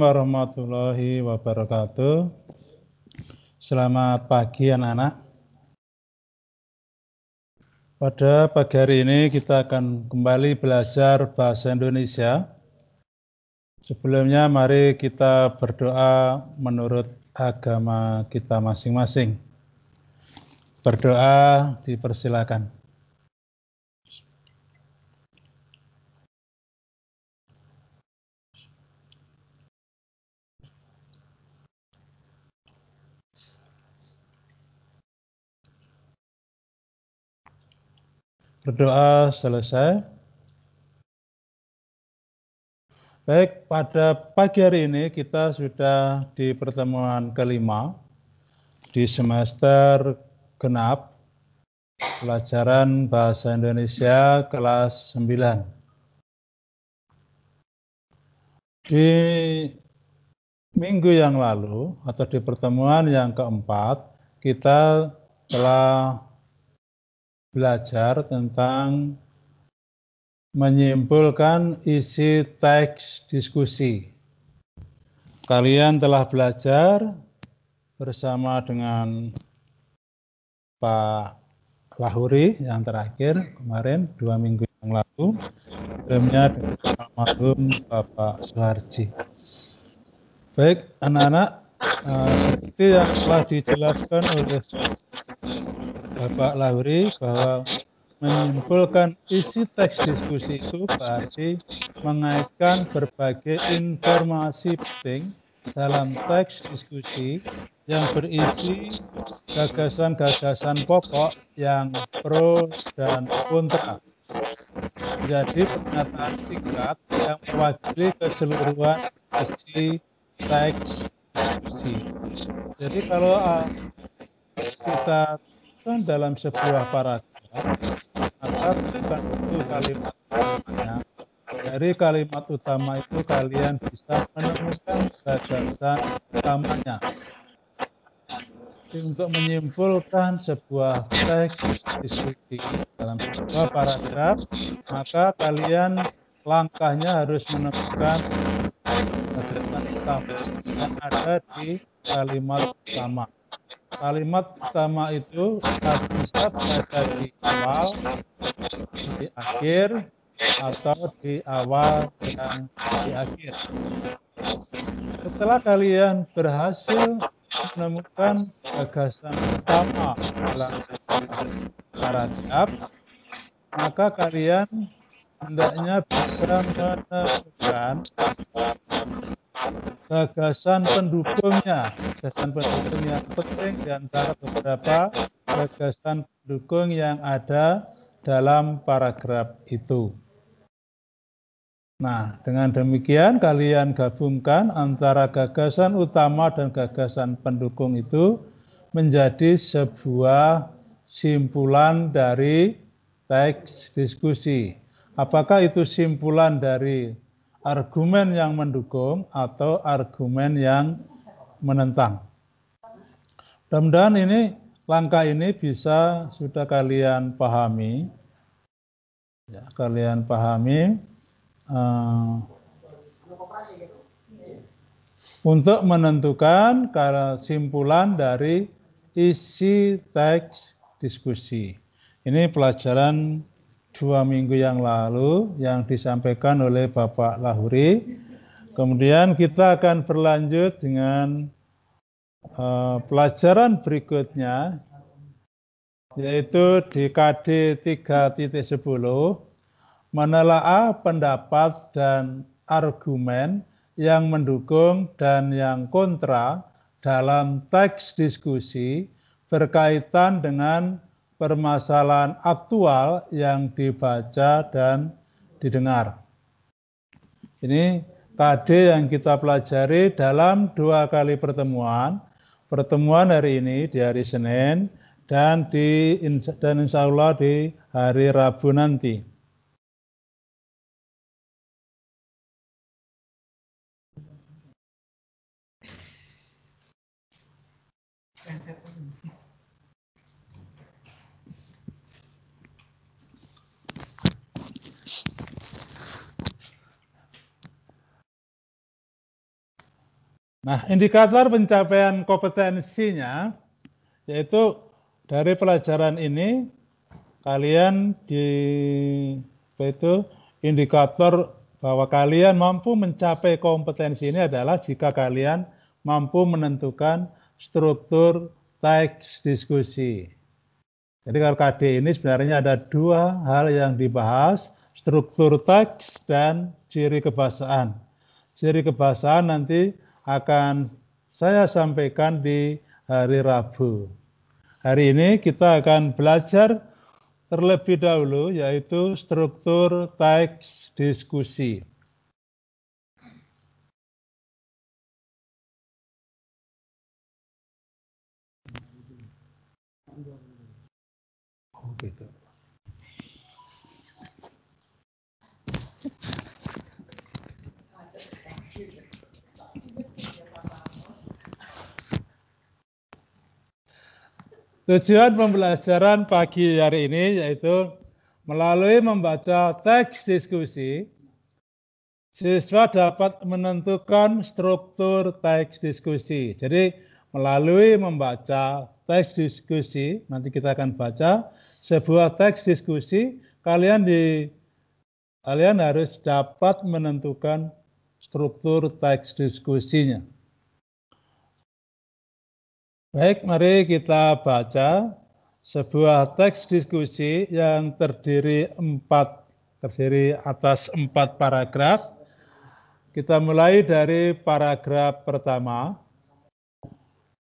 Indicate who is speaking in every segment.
Speaker 1: warahmatullahi wabarakatuh. Selamat pagi anak-anak. Pada pagi hari ini kita akan kembali belajar bahasa Indonesia. Sebelumnya mari kita berdoa menurut agama kita masing-masing. Berdoa dipersilakan. Berdoa selesai. Baik, pada pagi hari ini kita sudah di pertemuan kelima di semester genap pelajaran Bahasa Indonesia kelas 9. Di minggu yang lalu atau di pertemuan yang keempat, kita telah belajar tentang menyimpulkan isi teks diskusi. Kalian telah belajar bersama dengan Pak Lahuri yang terakhir kemarin dua minggu yang lalu sebelumnya dengan almarhum Bapak Swarji. Baik anak-anak Tidaklah eh, yang telah dijelaskan oleh Bapak Lauri bahwa menyimpulkan isi teks diskusi itu berarti mengaitkan berbagai informasi penting dalam teks diskusi yang berisi gagasan-gagasan pokok yang pro dan kontra. Jadi pernyataan singkat yang mewakili keseluruhan isi teks jadi kalau uh, kita kan dalam sebuah paragraf maka bukan itu kalimat utamanya. Dari kalimat utama itu kalian bisa menemukan gagasan utamanya. untuk menyimpulkan sebuah teks diskusi dalam sebuah paragraf, maka kalian langkahnya harus menemukan pertama yang ada di kalimat utama. Kalimat utama itu bisa berada di awal, di akhir, atau di awal dan di akhir. Setelah kalian berhasil menemukan gagasan utama dalam paragraf, maka kalian hendaknya bisa menemukan gagasan pendukungnya gagasan pendukung yang penting diantara beberapa gagasan pendukung yang ada dalam paragraf itu. Nah, dengan demikian kalian gabungkan antara gagasan utama dan gagasan pendukung itu menjadi sebuah simpulan dari teks diskusi. Apakah itu simpulan dari argumen yang mendukung atau argumen yang menentang. Mudah-mudahan ini langkah ini bisa sudah kalian pahami, ya, kalian pahami uh, untuk menentukan kesimpulan dari isi teks diskusi. Ini pelajaran dua minggu yang lalu yang disampaikan oleh Bapak Lahuri. Kemudian kita akan berlanjut dengan uh, pelajaran berikutnya yaitu di KD 3.10 menelaah pendapat dan argumen yang mendukung dan yang kontra dalam teks diskusi berkaitan dengan permasalahan aktual yang dibaca dan didengar. Ini KD yang kita pelajari dalam dua kali pertemuan. Pertemuan hari ini di hari Senin dan di dan insya Allah di hari Rabu nanti. Nah, indikator pencapaian kompetensinya yaitu dari pelajaran ini kalian di itu indikator bahwa kalian mampu mencapai kompetensi ini adalah jika kalian mampu menentukan struktur teks diskusi. Jadi kalau KD ini sebenarnya ada dua hal yang dibahas, struktur teks dan ciri kebahasaan. Ciri kebahasaan nanti akan saya sampaikan di hari Rabu. Hari ini kita akan belajar terlebih dahulu yaitu struktur teks diskusi. Tujuan pembelajaran pagi hari ini yaitu melalui membaca teks diskusi, siswa dapat menentukan struktur teks diskusi. Jadi melalui membaca teks diskusi, nanti kita akan baca sebuah teks diskusi, kalian di kalian harus dapat menentukan struktur teks diskusinya. Baik, mari kita baca sebuah teks diskusi yang terdiri empat terdiri atas empat paragraf. Kita mulai dari paragraf pertama.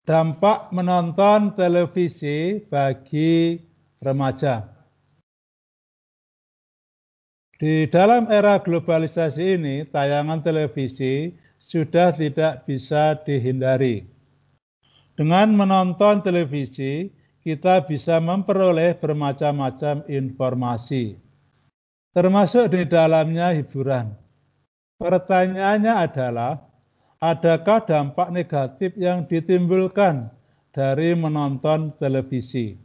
Speaker 1: Dampak menonton televisi bagi remaja. Di dalam era globalisasi ini, tayangan televisi sudah tidak bisa dihindari dengan menonton televisi, kita bisa memperoleh bermacam-macam informasi, termasuk di dalamnya hiburan. Pertanyaannya adalah, adakah dampak negatif yang ditimbulkan dari menonton televisi?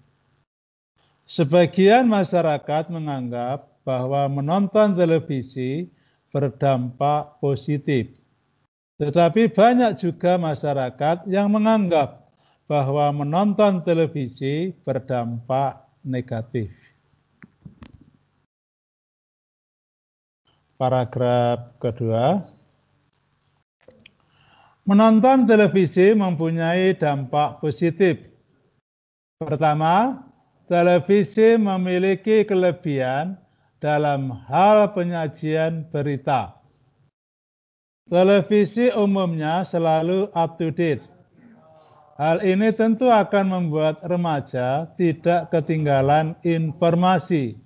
Speaker 1: Sebagian masyarakat menganggap bahwa menonton televisi berdampak positif. Tetapi banyak juga masyarakat yang menganggap bahwa menonton televisi berdampak negatif. Paragraf kedua. Menonton televisi mempunyai dampak positif. Pertama, televisi memiliki kelebihan dalam hal penyajian berita. Televisi umumnya selalu up to date Hal ini tentu akan membuat remaja tidak ketinggalan informasi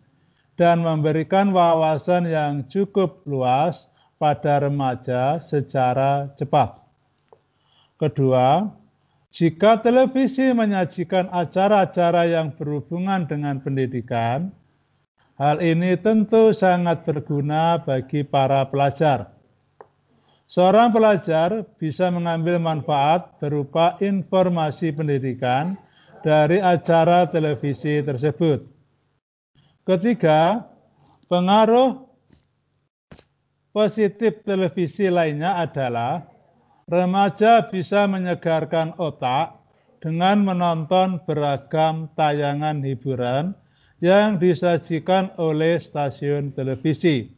Speaker 1: dan memberikan wawasan yang cukup luas pada remaja secara cepat. Kedua, jika televisi menyajikan acara-acara yang berhubungan dengan pendidikan, hal ini tentu sangat berguna bagi para pelajar Seorang pelajar bisa mengambil manfaat berupa informasi pendidikan dari acara televisi tersebut. Ketiga, pengaruh positif televisi lainnya adalah remaja bisa menyegarkan otak dengan menonton beragam tayangan hiburan yang disajikan oleh stasiun televisi.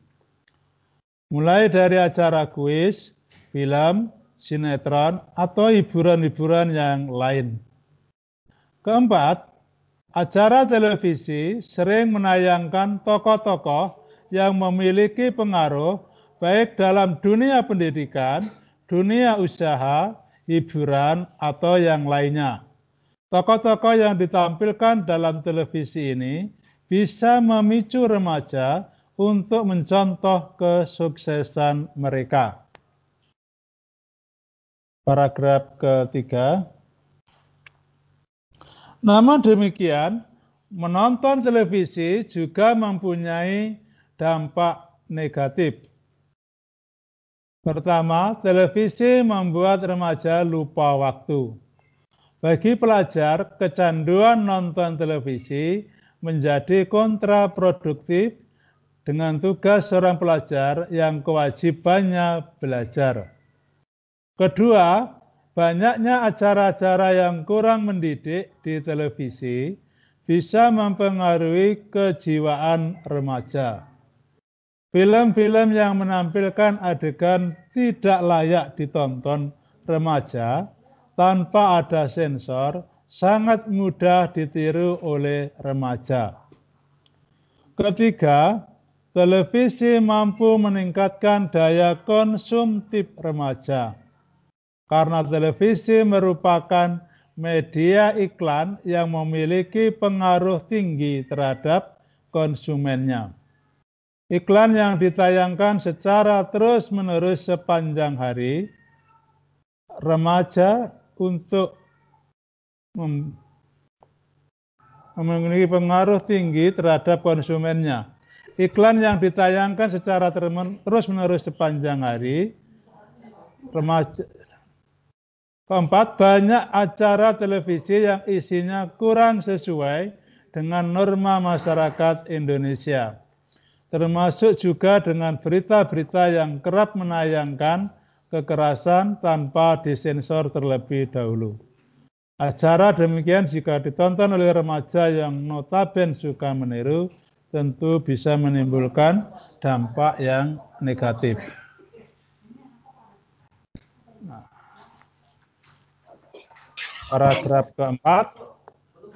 Speaker 1: Mulai dari acara kuis, film, sinetron, atau hiburan-hiburan yang lain. Keempat, acara televisi sering menayangkan tokoh-tokoh yang memiliki pengaruh baik dalam dunia pendidikan, dunia usaha, hiburan, atau yang lainnya. Tokoh-tokoh yang ditampilkan dalam televisi ini bisa memicu remaja untuk mencontoh kesuksesan mereka. Paragraf ketiga. Namun demikian, menonton televisi juga mempunyai dampak negatif. Pertama, televisi membuat remaja lupa waktu. Bagi pelajar, kecanduan nonton televisi menjadi kontraproduktif dengan tugas seorang pelajar yang kewajibannya belajar. Kedua, banyaknya acara-acara yang kurang mendidik di televisi bisa mempengaruhi kejiwaan remaja. Film-film yang menampilkan adegan tidak layak ditonton remaja tanpa ada sensor sangat mudah ditiru oleh remaja. Ketiga, televisi mampu meningkatkan daya konsumtif remaja. Karena televisi merupakan media iklan yang memiliki pengaruh tinggi terhadap konsumennya. Iklan yang ditayangkan secara terus-menerus sepanjang hari, remaja untuk memiliki pengaruh tinggi terhadap konsumennya Iklan yang ditayangkan secara terus-menerus sepanjang hari. Remaja. Keempat, banyak acara televisi yang isinya kurang sesuai dengan norma masyarakat Indonesia. Termasuk juga dengan berita-berita yang kerap menayangkan kekerasan tanpa disensor terlebih dahulu. Acara demikian jika ditonton oleh remaja yang notaben suka meniru, tentu bisa menimbulkan dampak yang negatif. Nah. paragraf keempat,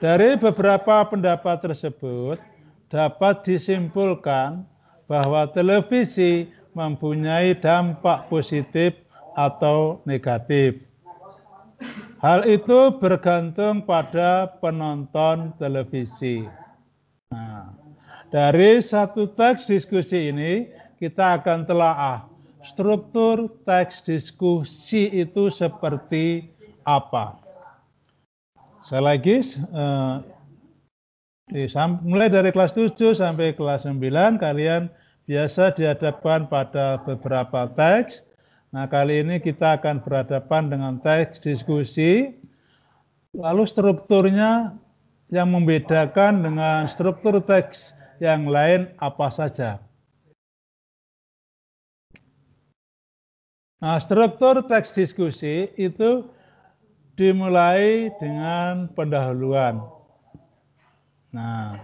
Speaker 1: dari beberapa pendapat tersebut dapat disimpulkan bahwa televisi mempunyai dampak positif atau negatif. Hal itu bergantung pada penonton televisi. Nah, dari satu teks diskusi ini, kita akan telaah struktur teks diskusi itu seperti apa. Saya lagi, eh, mulai dari kelas 7 sampai kelas 9, kalian biasa dihadapkan pada beberapa teks. Nah, kali ini kita akan berhadapan dengan teks diskusi. Lalu strukturnya yang membedakan dengan struktur teks yang lain apa saja. Nah, struktur teks diskusi itu dimulai dengan pendahuluan. Nah,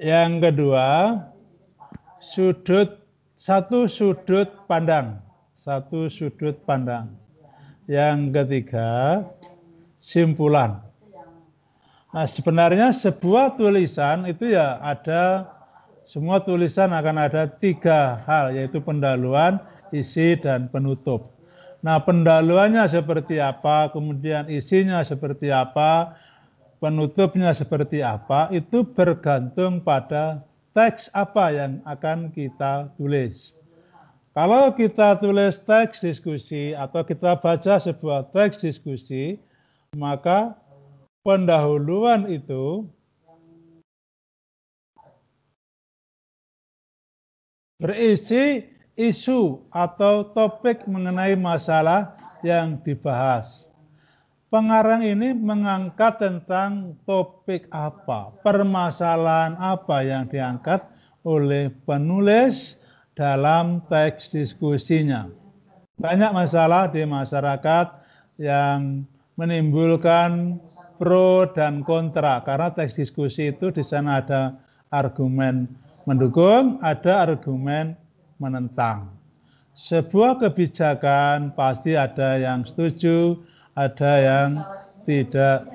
Speaker 1: yang kedua, sudut satu sudut pandang, satu sudut pandang. Yang ketiga, simpulan. Nah, sebenarnya sebuah tulisan itu ya ada semua tulisan akan ada tiga hal yaitu pendahuluan, isi dan penutup. Nah, pendahuluannya seperti apa, kemudian isinya seperti apa, penutupnya seperti apa, itu bergantung pada teks apa yang akan kita tulis. Kalau kita tulis teks diskusi atau kita baca sebuah teks diskusi, maka pendahuluan itu berisi isu atau topik mengenai masalah yang dibahas. Pengarang ini mengangkat tentang topik apa, permasalahan apa yang diangkat oleh penulis dalam teks diskusinya. Banyak masalah di masyarakat yang menimbulkan pro dan kontra karena teks diskusi itu di sana ada argumen mendukung, ada argumen menentang. Sebuah kebijakan pasti ada yang setuju, ada yang tidak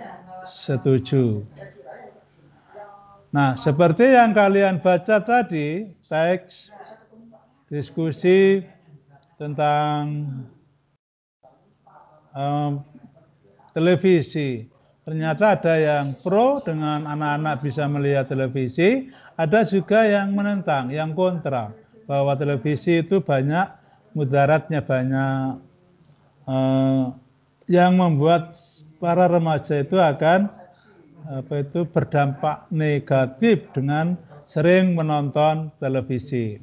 Speaker 1: setuju. Nah, seperti yang kalian baca tadi, teks diskusi tentang um, televisi Ternyata ada yang pro dengan anak-anak bisa melihat televisi, ada juga yang menentang, yang kontra bahwa televisi itu banyak mudaratnya banyak eh, yang membuat para remaja itu akan apa itu berdampak negatif dengan sering menonton televisi.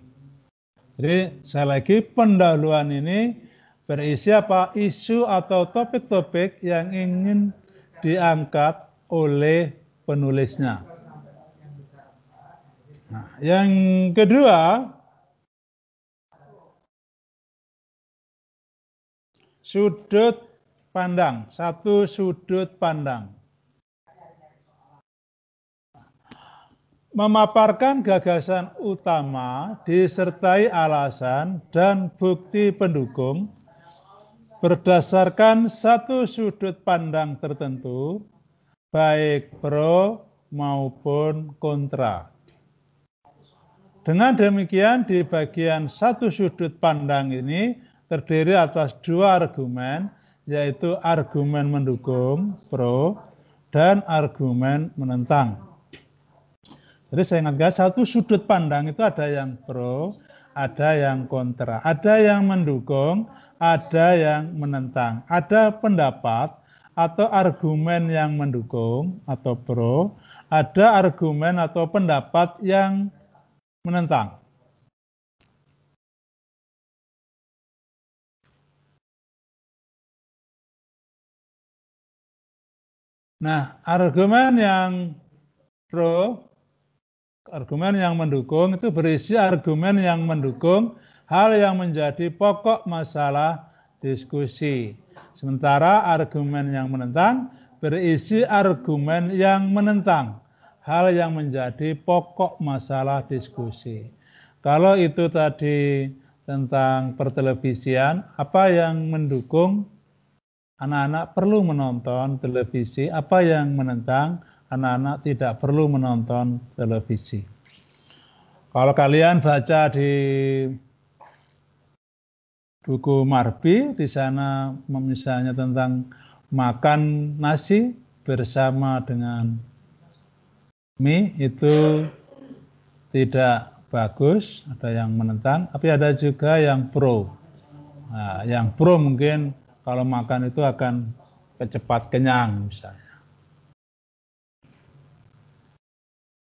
Speaker 1: Jadi saya lagi pendahuluan ini berisi apa isu atau topik-topik yang ingin diangkat oleh penulisnya. Nah, yang kedua, sudut pandang, satu sudut pandang. Memaparkan gagasan utama disertai alasan dan bukti pendukung berdasarkan satu sudut pandang tertentu, baik pro maupun kontra. Dengan demikian, di bagian satu sudut pandang ini terdiri atas dua argumen, yaitu argumen mendukung pro dan argumen menentang. Jadi saya ingatkan satu sudut pandang itu ada yang pro, ada yang kontra, ada yang mendukung, ada yang menentang. Ada pendapat atau argumen yang mendukung atau pro, ada argumen atau pendapat yang menentang. Nah, argumen yang pro, argumen yang mendukung itu berisi argumen yang mendukung hal yang menjadi pokok masalah diskusi. Sementara argumen yang menentang berisi argumen yang menentang hal yang menjadi pokok masalah diskusi. Kalau itu tadi tentang pertelevisian, apa yang mendukung anak-anak perlu menonton televisi, apa yang menentang anak-anak tidak perlu menonton televisi. Kalau kalian baca di buku Marbi di sana misalnya tentang makan nasi bersama dengan mie itu tidak bagus, ada yang menentang, tapi ada juga yang pro. Nah, yang pro mungkin kalau makan itu akan kecepat kenyang misalnya.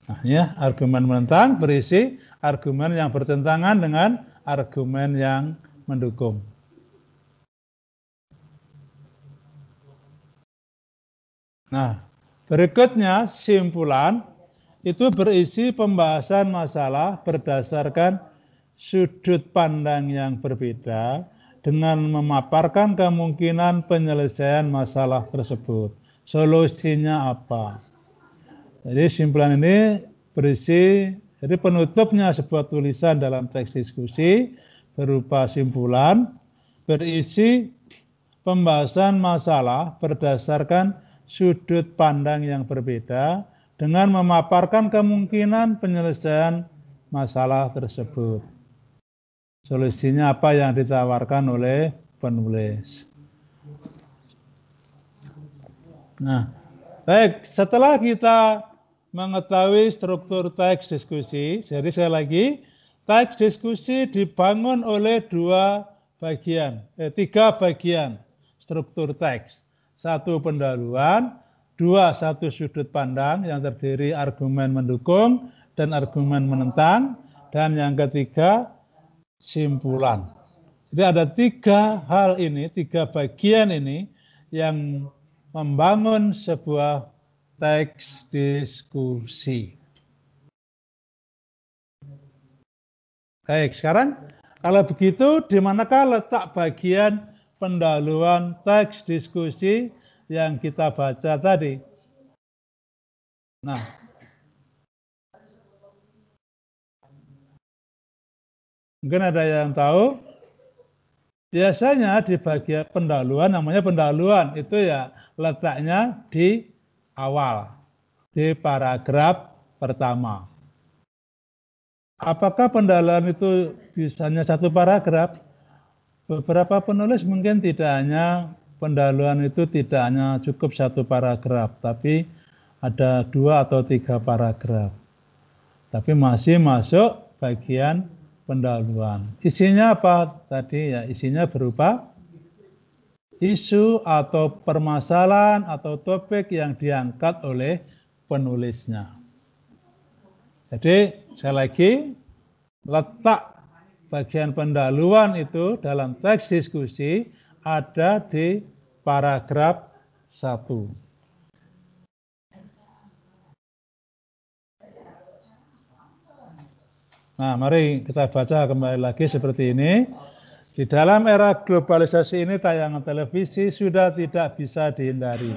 Speaker 1: Nah, ya, argumen menentang berisi argumen yang bertentangan dengan argumen yang mendukung Nah, berikutnya simpulan itu berisi pembahasan masalah berdasarkan sudut pandang yang berbeda dengan memaparkan kemungkinan penyelesaian masalah tersebut. Solusinya apa? Jadi simpulan ini berisi, jadi penutupnya sebuah tulisan dalam teks diskusi berupa simpulan berisi pembahasan masalah berdasarkan sudut pandang yang berbeda dengan memaparkan kemungkinan penyelesaian masalah tersebut. Solusinya apa yang ditawarkan oleh penulis. Nah, baik, setelah kita mengetahui struktur teks diskusi, jadi saya lagi Teks diskusi dibangun oleh dua bagian, eh, tiga bagian struktur teks. Satu pendahuluan, dua satu sudut pandang yang terdiri argumen mendukung dan argumen menentang, dan yang ketiga simpulan. Jadi ada tiga hal ini, tiga bagian ini yang membangun sebuah teks diskusi. Baik, sekarang kalau begitu di manakah letak bagian pendahuluan teks diskusi yang kita baca tadi? Nah, mungkin ada yang tahu. Biasanya di bagian pendahuluan, namanya pendahuluan, itu ya letaknya di awal, di paragraf pertama. Apakah pendalaman itu bisanya satu paragraf? Beberapa penulis mungkin tidak hanya pendahuluan itu tidak hanya cukup satu paragraf, tapi ada dua atau tiga paragraf. Tapi masih masuk bagian pendahuluan. Isinya apa tadi ya? Isinya berupa isu atau permasalahan atau topik yang diangkat oleh penulisnya. Jadi saya lagi letak bagian pendahuluan itu dalam teks diskusi ada di paragraf 1. Nah, mari kita baca kembali lagi seperti ini. Di dalam era globalisasi ini tayangan televisi sudah tidak bisa dihindari.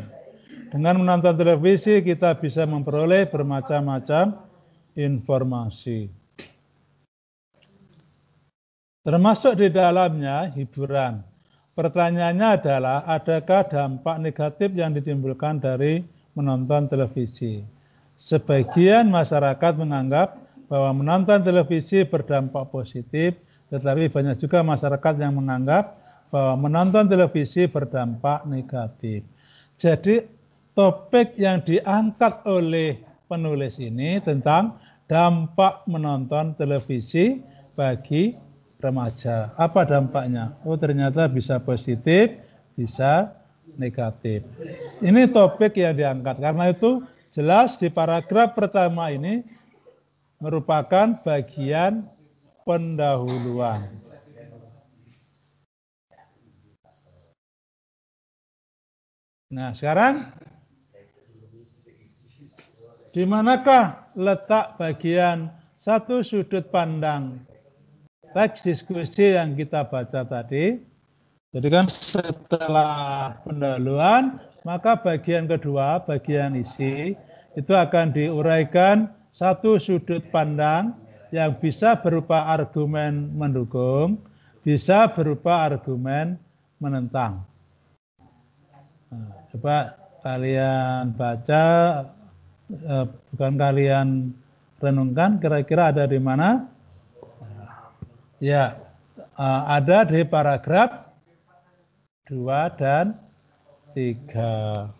Speaker 1: Dengan menonton televisi kita bisa memperoleh bermacam-macam informasi. Termasuk di dalamnya hiburan. Pertanyaannya adalah, adakah dampak negatif yang ditimbulkan dari menonton televisi? Sebagian masyarakat menganggap bahwa menonton televisi berdampak positif, tetapi banyak juga masyarakat yang menganggap bahwa menonton televisi berdampak negatif. Jadi topik yang diangkat oleh penulis ini tentang dampak menonton televisi bagi remaja. Apa dampaknya? Oh, ternyata bisa positif, bisa negatif. Ini topik yang diangkat karena itu jelas di paragraf pertama ini merupakan bagian pendahuluan. Nah, sekarang di manakah letak bagian satu sudut pandang teks diskusi yang kita baca tadi? Jadi kan setelah pendahuluan, maka bagian kedua, bagian isi, itu akan diuraikan satu sudut pandang yang bisa berupa argumen mendukung, bisa berupa argumen menentang. Nah, coba kalian baca Eh, bukan kalian renungkan kira-kira ada di mana? Ya, eh, ada di paragraf 2 dan 3.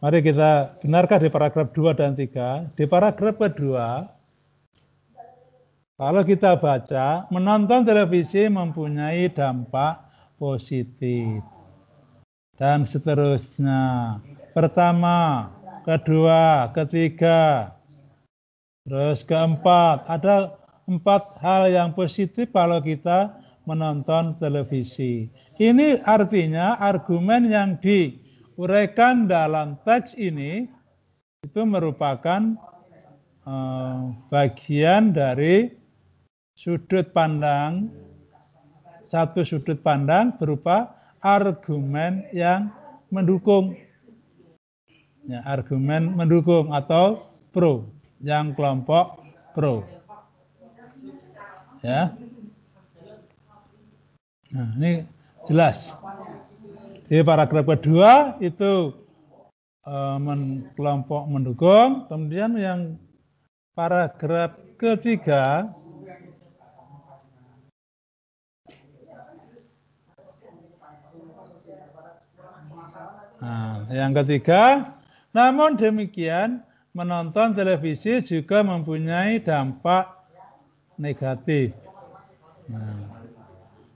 Speaker 1: Mari kita benarkah di paragraf 2 dan 3? Di paragraf kedua, kalau kita baca, menonton televisi mempunyai dampak positif. Dan seterusnya. Pertama, kedua, ketiga, terus keempat. Ada empat hal yang positif kalau kita menonton televisi. Ini artinya argumen yang diuraikan dalam teks ini itu merupakan eh, bagian dari sudut pandang satu sudut pandang berupa argumen yang mendukung ya, argumen mendukung atau pro yang kelompok pro ya nah ini jelas di paragraf kedua itu eh, men, kelompok mendukung kemudian yang paragraf ketiga Nah, yang ketiga namun demikian, menonton televisi juga mempunyai dampak negatif. Nah,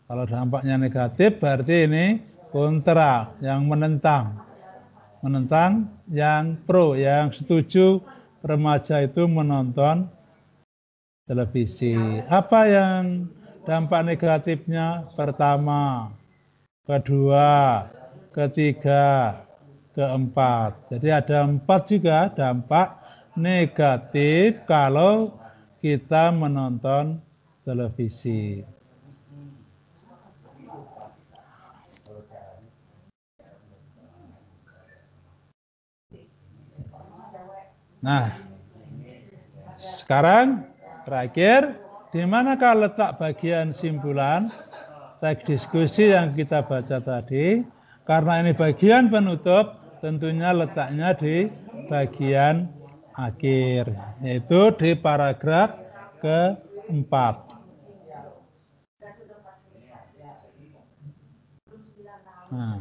Speaker 1: kalau dampaknya negatif berarti ini kontra, yang menentang. Menentang yang pro, yang setuju remaja itu menonton televisi. Apa yang dampak negatifnya? Pertama, kedua, ketiga, keempat. Jadi ada empat juga dampak negatif kalau kita menonton televisi. Nah, sekarang terakhir, di manakah letak bagian simpulan teks diskusi yang kita baca tadi? Karena ini bagian penutup, tentunya letaknya di bagian akhir, yaitu di paragraf keempat. Nah.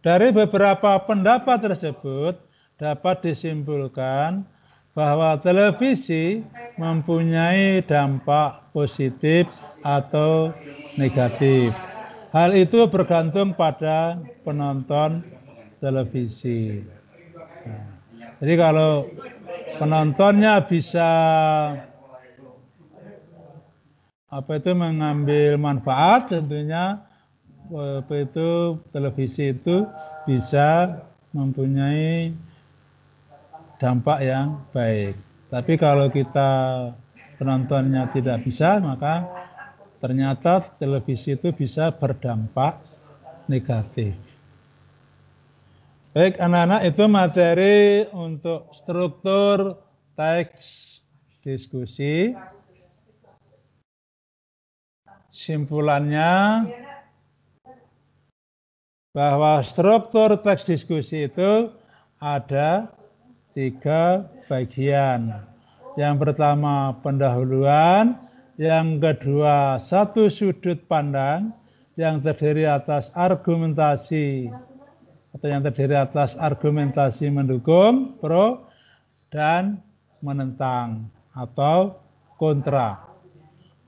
Speaker 1: Dari beberapa pendapat tersebut dapat disimpulkan bahwa televisi mempunyai dampak positif atau negatif. Hal itu bergantung pada penonton televisi. Nah, jadi kalau penontonnya bisa apa itu mengambil manfaat tentunya apa itu televisi itu bisa mempunyai dampak yang baik. Tapi kalau kita penontonnya tidak bisa maka ternyata televisi itu bisa berdampak negatif. Baik, anak-anak itu materi untuk struktur teks diskusi. Simpulannya bahwa struktur teks diskusi itu ada tiga bagian. Yang pertama pendahuluan, yang kedua satu sudut pandang yang terdiri atas argumentasi atau yang terdiri atas argumentasi mendukung, pro, dan menentang atau kontra.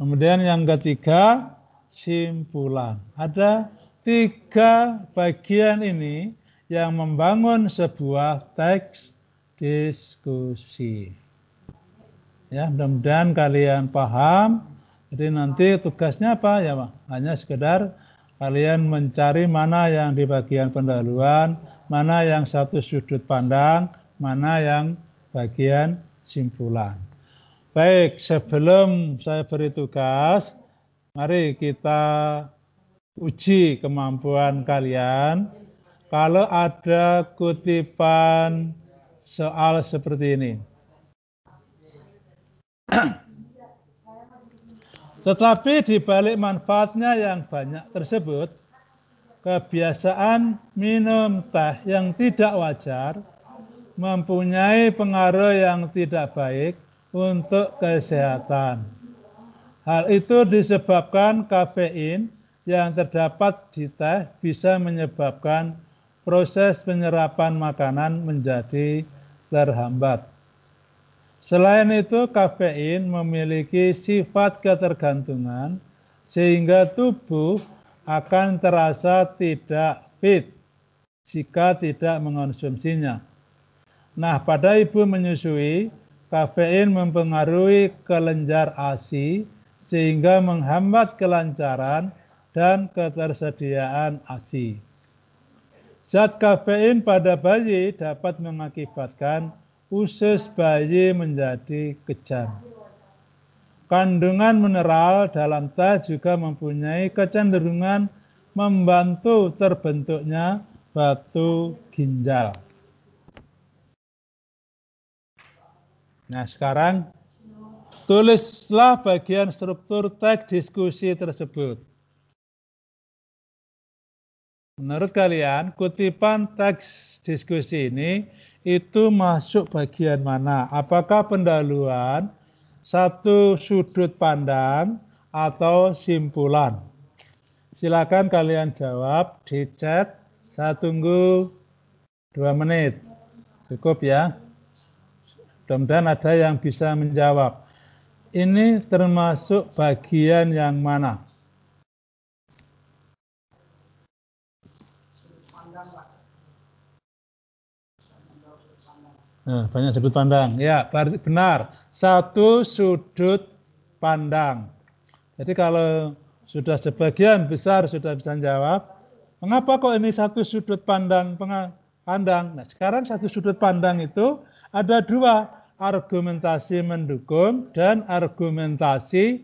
Speaker 1: Kemudian yang ketiga, simpulan. Ada tiga bagian ini yang membangun sebuah teks diskusi. Ya, mudah-mudahan kalian paham. Jadi nanti tugasnya apa ya, Pak? Hanya sekedar kalian mencari mana yang di bagian pendahuluan, mana yang satu sudut pandang, mana yang bagian simpulan. Baik, sebelum saya beri tugas, mari kita uji kemampuan kalian. Kalau ada kutipan soal seperti ini, tetapi di balik manfaatnya yang banyak tersebut, kebiasaan minum teh yang tidak wajar mempunyai pengaruh yang tidak baik untuk kesehatan. Hal itu disebabkan kafein yang terdapat di teh bisa menyebabkan proses penyerapan makanan menjadi terhambat. Selain itu, kafein memiliki sifat ketergantungan sehingga tubuh akan terasa tidak fit jika tidak mengonsumsinya. Nah, pada ibu menyusui, kafein mempengaruhi kelenjar ASI sehingga menghambat kelancaran dan ketersediaan ASI. Zat kafein pada bayi dapat mengakibatkan usus bayi menjadi kejam. Kandungan mineral dalam teh juga mempunyai kecenderungan membantu terbentuknya batu ginjal. Nah, sekarang tulislah bagian struktur teks diskusi tersebut. Menurut kalian, kutipan teks diskusi ini itu masuk bagian mana? Apakah pendahuluan, satu sudut pandang, atau simpulan? Silakan kalian jawab di chat. Saya tunggu dua menit. Cukup ya. mudah ada yang bisa menjawab. Ini termasuk bagian yang mana? Pandang, Nah, banyak sudut pandang. Ya, benar. Satu sudut pandang. Jadi kalau sudah sebagian besar sudah bisa jawab, mengapa kok ini satu sudut pandang pandang? Nah, sekarang satu sudut pandang itu ada dua, argumentasi mendukung dan argumentasi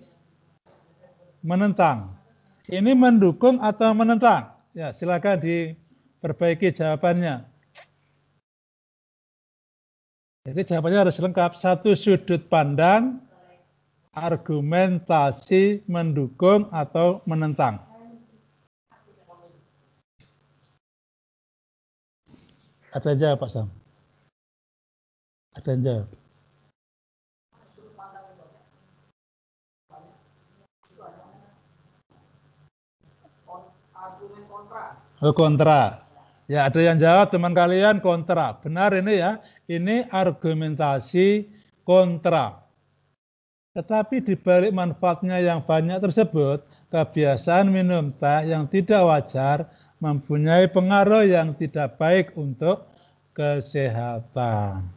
Speaker 1: menentang. Ini mendukung atau menentang? Ya, silakan diperbaiki jawabannya. Jadi jawabannya harus lengkap. Satu sudut pandang, argumentasi mendukung atau menentang. Ada yang jawab Pak Sam? Ada yang jawab? Oh kontra. Ya ada yang jawab teman kalian kontra. Benar ini ya ini argumentasi kontra. Tetapi di balik manfaatnya yang banyak tersebut, kebiasaan minum teh yang tidak wajar mempunyai pengaruh yang tidak baik untuk kesehatan.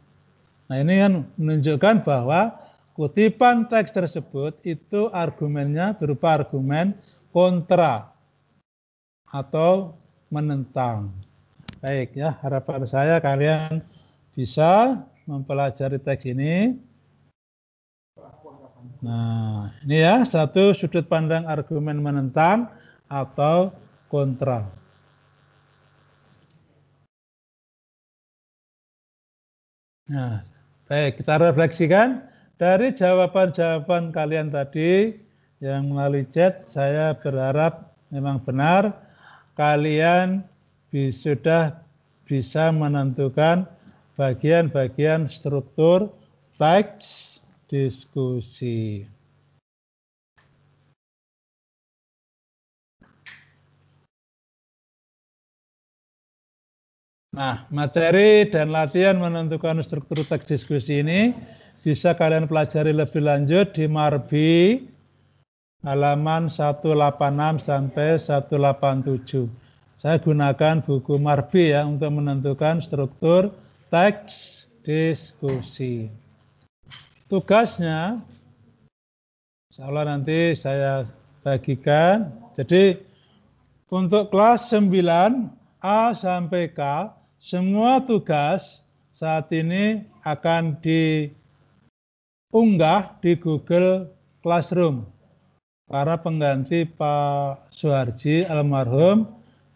Speaker 1: Nah ini kan menunjukkan bahwa kutipan teks tersebut itu argumennya berupa argumen kontra atau menentang. Baik ya, harapan saya kalian bisa mempelajari teks ini. Nah, ini ya satu sudut pandang argumen menentang atau kontra. Nah, baik, kita refleksikan dari jawaban-jawaban kalian tadi yang melalui chat, saya berharap memang benar kalian sudah bisa menentukan bagian-bagian struktur teks diskusi. Nah, materi dan latihan menentukan struktur teks diskusi ini bisa kalian pelajari lebih lanjut di Marbi halaman 186 sampai 187. Saya gunakan buku Marbi ya untuk menentukan struktur teks diskusi. Tugasnya, insya Allah nanti saya bagikan. Jadi untuk kelas 9 A sampai K, semua tugas saat ini akan diunggah di Google Classroom. Para pengganti Pak Soeharji almarhum,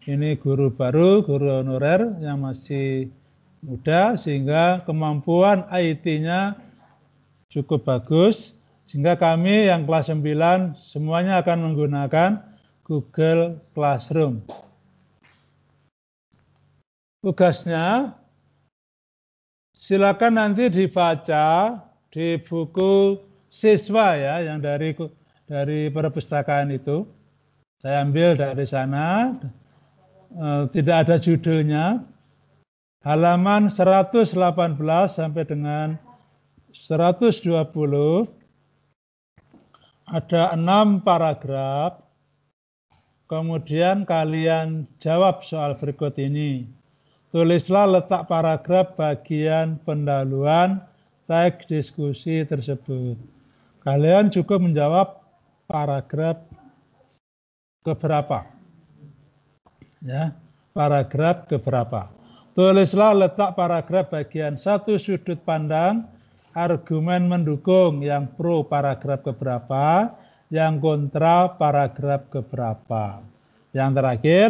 Speaker 1: ini guru baru, guru honorer yang masih mudah sehingga kemampuan IT-nya cukup bagus sehingga kami yang kelas 9 semuanya akan menggunakan Google Classroom. Tugasnya silakan nanti dibaca di buku siswa ya yang dari dari perpustakaan itu. Saya ambil dari sana. Eh, tidak ada judulnya, halaman 118 sampai dengan 120 ada enam paragraf. Kemudian kalian jawab soal berikut ini. Tulislah letak paragraf bagian pendahuluan teks diskusi tersebut. Kalian cukup menjawab paragraf keberapa? Ya, paragraf keberapa? Tulislah letak paragraf bagian satu sudut pandang, argumen mendukung yang pro paragraf keberapa, yang kontra paragraf keberapa. Yang terakhir,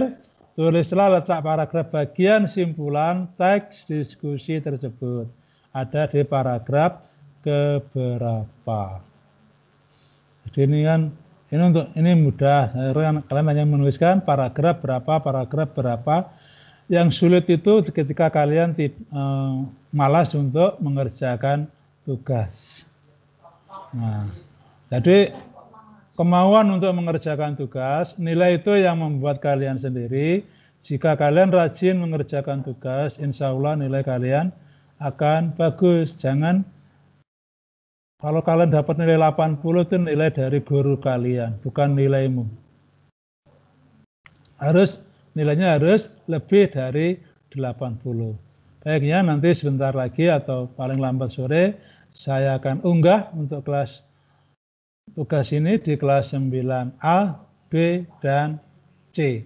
Speaker 1: tulislah letak paragraf bagian simpulan teks diskusi tersebut. Ada di paragraf keberapa. Jadi ini kan ini untuk ini mudah. Kan kalian hanya menuliskan paragraf berapa, paragraf berapa, yang sulit itu ketika kalian e, malas untuk mengerjakan tugas. Nah, jadi kemauan untuk mengerjakan tugas, nilai itu yang membuat kalian sendiri. Jika kalian rajin mengerjakan tugas, insya Allah nilai kalian akan bagus. Jangan kalau kalian dapat nilai 80 itu nilai dari guru kalian, bukan nilaimu. Harus nilainya harus lebih dari 80. Baiknya nanti sebentar lagi atau paling lambat sore saya akan unggah untuk kelas tugas ini di kelas 9A, B, dan C.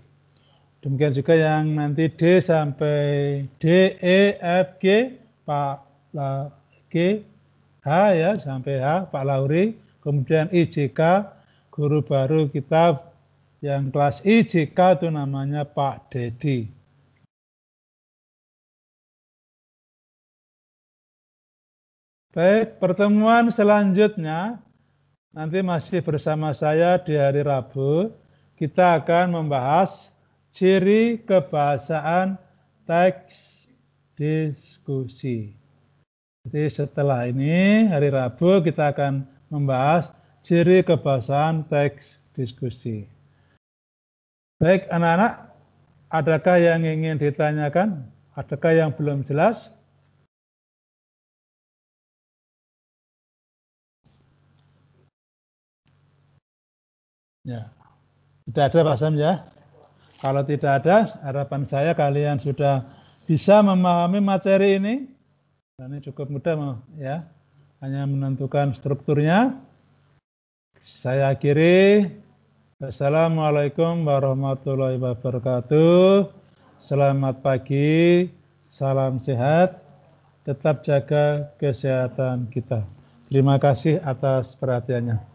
Speaker 1: Demikian juga yang nanti D sampai D, E, F, G, Pak La, G, H ya sampai H, Pak Lauri. Kemudian IJK, guru baru kita yang kelas IJK itu namanya Pak Dedi. Baik, pertemuan selanjutnya nanti masih bersama saya di hari Rabu. Kita akan membahas ciri kebahasaan teks diskusi. Jadi setelah ini hari Rabu kita akan membahas ciri kebahasaan teks diskusi. Baik anak-anak, adakah yang ingin ditanyakan? Adakah yang belum jelas? Ya, tidak ada Pak Sam ya. Kalau tidak ada, harapan saya kalian sudah bisa memahami materi ini. ini cukup mudah ya. Hanya menentukan strukturnya. Saya akhiri Assalamualaikum warahmatullahi wabarakatuh. Selamat pagi, salam sehat, tetap jaga kesehatan kita. Terima kasih atas perhatiannya.